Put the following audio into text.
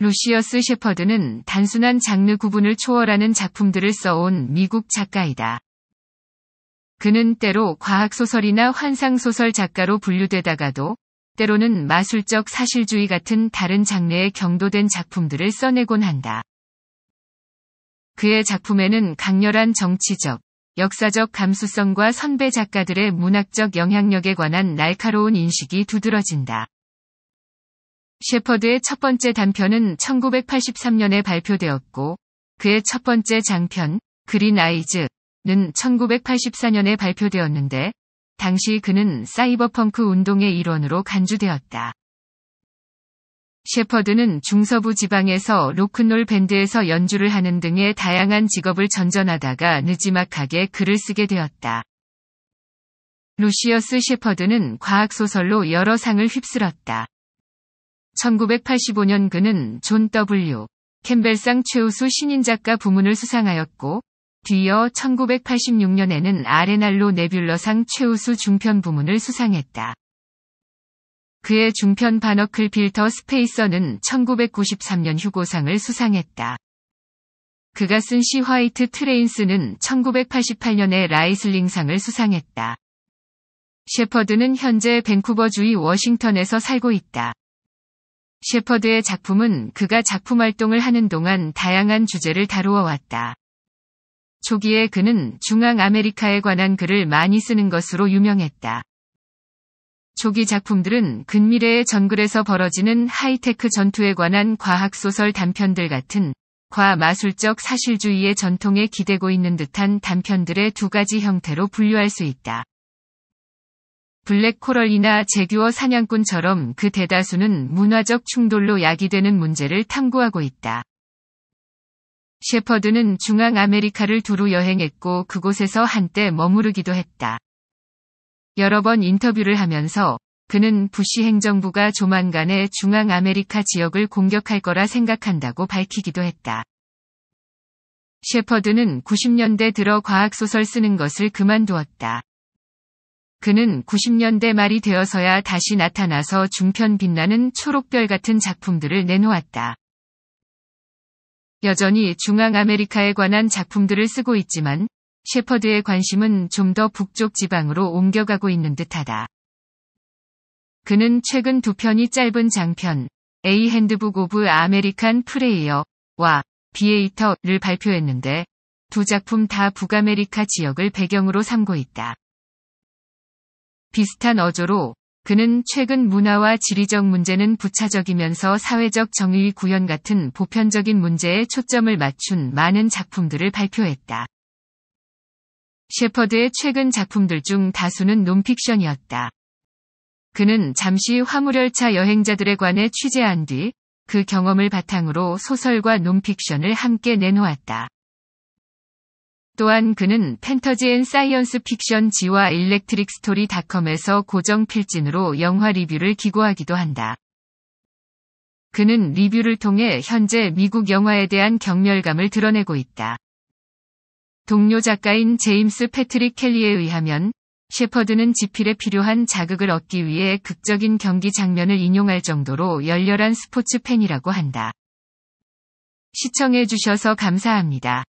루시어스 셰퍼드는 단순한 장르 구분을 초월하는 작품들을 써온 미국 작가이다. 그는 때로 과학소설이나 환상소설 작가로 분류되다가도 때로는 마술적 사실주의 같은 다른 장르에 경도된 작품들을 써내곤 한다. 그의 작품에는 강렬한 정치적, 역사적 감수성과 선배 작가들의 문학적 영향력에 관한 날카로운 인식이 두드러진다. 셰퍼드의 첫 번째 단편은 1983년에 발표되었고 그의 첫 번째 장편 그린 아이즈는 1984년에 발표되었는데 당시 그는 사이버펑크 운동의 일원으로 간주되었다. 셰퍼드는 중서부 지방에서 로큰롤 밴드에서 연주를 하는 등의 다양한 직업을 전전하다가 느지막하게 글을 쓰게 되었다. 루시어스 셰퍼드는 과학소설로 여러 상을 휩쓸었다. 1985년 그는 존 W. 캠벨상 최우수 신인작가 부문을 수상하였고, 뒤이어 1986년에는 아레날로 네뷸러상 최우수 중편 부문을 수상했다. 그의 중편 바너클 필터 스페이서는 1993년 휴고상을 수상했다. 그가 쓴 시 화이트 트레인스는 1988년에 라이슬링상을 수상했다. 셰퍼드는 현재 밴쿠버주의 워싱턴에서 살고 있다. 셰퍼드의 작품은 그가 작품 활동을 하는 동안 다양한 주제를 다루어 왔다. 초기에 그는 중앙 아메리카에 관한 글을 많이 쓰는 것으로 유명했다. 초기 작품들은 근미래의 전글에서 벌어지는 하이테크 전투에 관한 과학소설 단편들 같은 과마술적 사실주의의 전통에 기대고 있는 듯한 단편들의 두 가지 형태로 분류할 수 있다. 블랙코럴이나 제규어 사냥꾼처럼 그 대다수는 문화적 충돌로 야기되는 문제를 탐구하고 있다. 셰퍼드는 중앙 아메리카를 두루 여행했고 그곳에서 한때 머무르기도 했다. 여러 번 인터뷰를 하면서 그는 부시 행정부가 조만간에 중앙 아메리카 지역을 공격할 거라 생각한다고 밝히기도 했다. 셰퍼드는 90년대 들어 과학소설 쓰는 것을 그만두었다. 그는 90년대 말이 되어서야 다시 나타나서 중편 빛나는 초록별 같은 작품들을 내놓았다. 여전히 중앙 아메리카에 관한 작품들을 쓰고 있지만 셰퍼드의 관심은 좀 더 북쪽 지방으로 옮겨가고 있는 듯하다. 그는 최근 두 편이 짧은 장편 A 핸드북 오브 아메리칸 프레이어와 비에이터를 발표했는데 두 작품 다 북아메리카 지역을 배경으로 삼고 있다. 비슷한 어조로 그는 최근 문화와 지리적 문제는 부차적이면서 사회적 정의 구현 같은 보편적인 문제에 초점을 맞춘 많은 작품들을 발표했다. 셰퍼드의 최근 작품들 중 다수는 논픽션이었다. 그는 잠시 화물열차 여행자들에 관해 취재한 뒤 그 경험을 바탕으로 소설과 논픽션을 함께 내놓았다. 또한 그는 펜터지 앤 사이언스 픽션 지와 일렉트릭 스토리 닷컴에서 고정 필진으로 영화 리뷰를 기고하기도 한다. 그는 리뷰를 통해 현재 미국 영화에 대한 격렬감을 드러내고 있다. 동료 작가인 제임스 패트릭 켈리에 의하면 셰퍼드는 지필에 필요한 자극을 얻기 위해 극적인 경기 장면을 인용할 정도로 열렬한 스포츠 팬이라고 한다. 시청해주셔서 감사합니다.